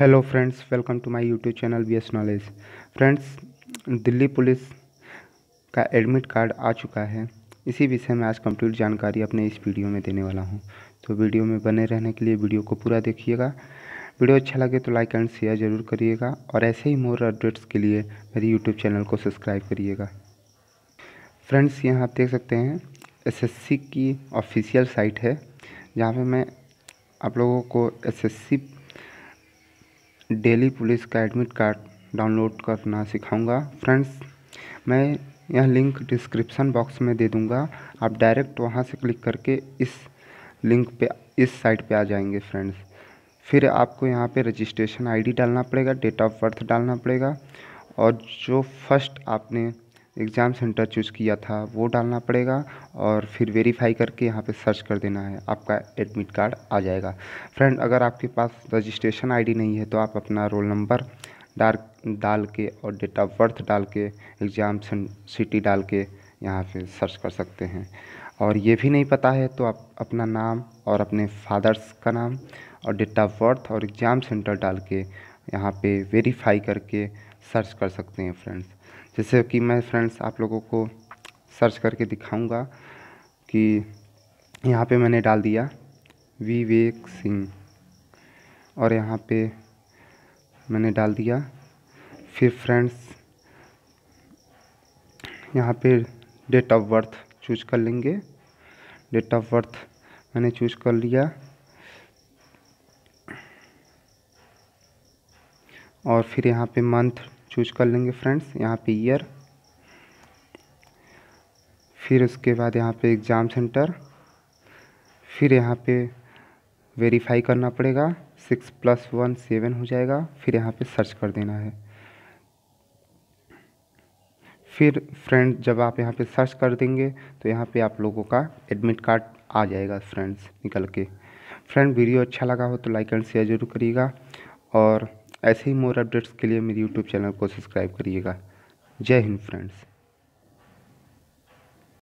hello friends welcome to my YouTube channel B S knowledge friends Delhi police का admit card आ चुका है इसी विषय में आज कंप्लीट जानकारी अपने इस वीडियो में देने वाला हूं तो वीडियो में बने रहने के लिए वीडियो को पूरा देखिएगा वीडियो अच्छा लगे तो लाइक एंड शेयर ज़रूर करिएगा और ऐसे ही मोर अपडेट्स के लिए मेरे यूट्यूब चैनल को सब्सक्राइब करिएगा फ्रेंड्स यहाँ आप देख सकते हैं एस की ऑफिशियल साइट है जहाँ पर मैं आप लोगों को एस डेली पुलिस का एडमिट कार्ड डाउनलोड करना सिखाऊंगा फ्रेंड्स मैं यह लिंक डिस्क्रिप्शन बॉक्स में दे दूंगा आप डायरेक्ट वहां से क्लिक करके इस लिंक पे इस साइट पे आ जाएंगे फ्रेंड्स फिर आपको यहाँ पे रजिस्ट्रेशन आईडी डालना पड़ेगा डेट ऑफ बर्थ डालना पड़ेगा और जो फर्स्ट आपने एग्ज़ाम सेंटर चूज़ किया था वो डालना पड़ेगा और फिर वेरीफाई करके यहाँ पे सर्च कर देना है आपका एडमिट कार्ड आ जाएगा फ्रेंड अगर आपके पास रजिस्ट्रेशन आईडी नहीं है तो आप अपना रोल नंबर डाल डाल के और डेट ऑफ बर्थ डाल के एग्ज़ाम सिटी डाल के यहाँ पे सर्च कर सकते हैं और ये भी नहीं पता है तो आप अपना नाम और अपने फादर्स का नाम और डेट ऑफ बर्थ और एग्ज़ाम सेंटर डाल के यहाँ पे वेरीफाई करके सर्च कर सकते हैं फ्रेंड्स जैसे कि मैं फ्रेंड्स आप लोगों को सर्च करके दिखाऊंगा कि यहाँ पे मैंने डाल दिया विवेक सिंह और यहाँ पे मैंने डाल दिया फिर फ्रेंड्स यहाँ पे डेट ऑफ बर्थ चूज कर लेंगे डेट ऑफ बर्थ मैंने चूज कर लिया और फिर यहाँ पे मंथ चूज कर लेंगे फ्रेंड्स यहाँ पे ईयर फिर उसके बाद यहाँ पे एग्ज़ाम सेंटर फिर यहाँ पे वेरीफाई करना पड़ेगा सिक्स प्लस वन सेवन हो जाएगा फिर यहाँ पे सर्च कर देना है फिर फ्रेंड जब आप यहाँ पे सर्च कर देंगे तो यहाँ पे आप लोगों का एडमिट कार्ड आ जाएगा फ्रेंड्स निकल के फ्रेंड वीडियो अच्छा लगा हो तो लाइक एंड शेयर जरूर करिएगा और ऐसे ही मोर अपडेट्स के लिए मेरे यूट्यूब चैनल को सब्सक्राइब करिएगा जय हिंद फ्रेंड्स